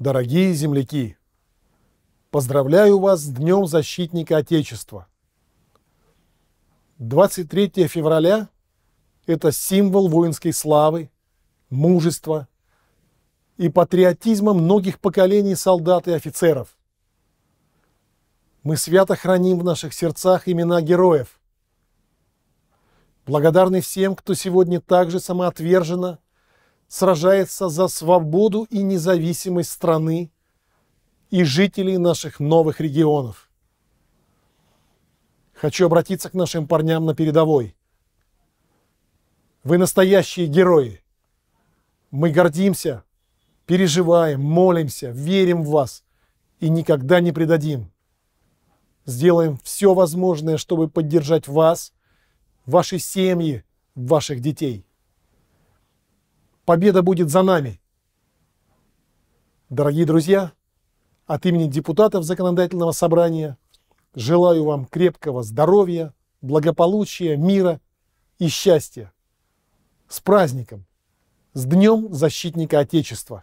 Дорогие земляки, поздравляю вас с Днем Защитника Отечества. 23 февраля – это символ воинской славы, мужества и патриотизма многих поколений солдат и офицеров. Мы свято храним в наших сердцах имена героев. Благодарны всем, кто сегодня также самоотверженно – сражается за свободу и независимость страны и жителей наших новых регионов. Хочу обратиться к нашим парням на передовой. Вы настоящие герои. Мы гордимся, переживаем, молимся, верим в вас и никогда не предадим. Сделаем все возможное, чтобы поддержать вас, ваши семьи, ваших детей. Победа будет за нами. Дорогие друзья, от имени депутатов Законодательного собрания желаю вам крепкого здоровья, благополучия, мира и счастья. С праздником! С Днем Защитника Отечества!